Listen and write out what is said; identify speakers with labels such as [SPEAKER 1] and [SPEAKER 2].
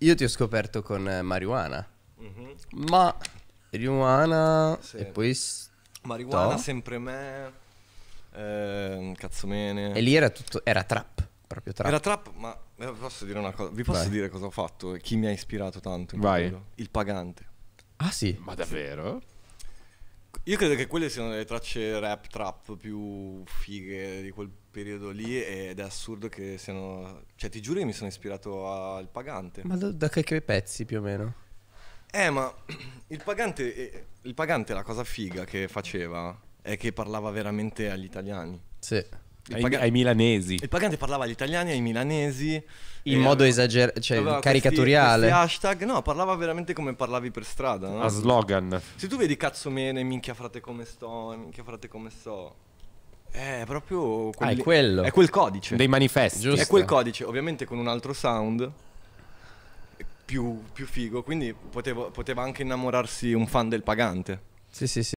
[SPEAKER 1] Io ti ho scoperto con eh, marijuana.
[SPEAKER 2] Mm-hmm.
[SPEAKER 1] Ma marijuana sì. e poi marijuana
[SPEAKER 2] sempre me eh, cazzomene. E lì era tutto era trap, proprio trap. Era trap, ma eh, posso dire una cosa, vi posso Vai. dire cosa ho fatto chi mi ha ispirato tanto in Vai. Quello? Il pagante. Ah sì. Ma davvero? Sì. Io credo che quelle siano le tracce rap trap più fighe di quel periodo lì ed è assurdo che siano... Cioè ti giuro che mi sono ispirato al Pagante. Ma da,
[SPEAKER 1] da che, che pezzi più o meno?
[SPEAKER 2] Eh ma il pagante, eh, il pagante la cosa figa che faceva è che parlava veramente agli italiani. Sì ai, pagante, ai, milanesi. Il pagante parlava agli italiani, ai milanesi. In modo esagerato, cioè caricaturiale. Questi, questi hashtag, no, parlava veramente come parlavi per strada. No? A slogan. Se tu vedi cazzo mene, minchia frate come sto, minchia frate come so. È proprio quelli... ah, è quello. È quel codice. Dei manifesti. Giusto. È quel codice, ovviamente con un altro sound. Più, più figo, quindi potevo, poteva anche innamorarsi un fan del pagante. Sì, sì, sì.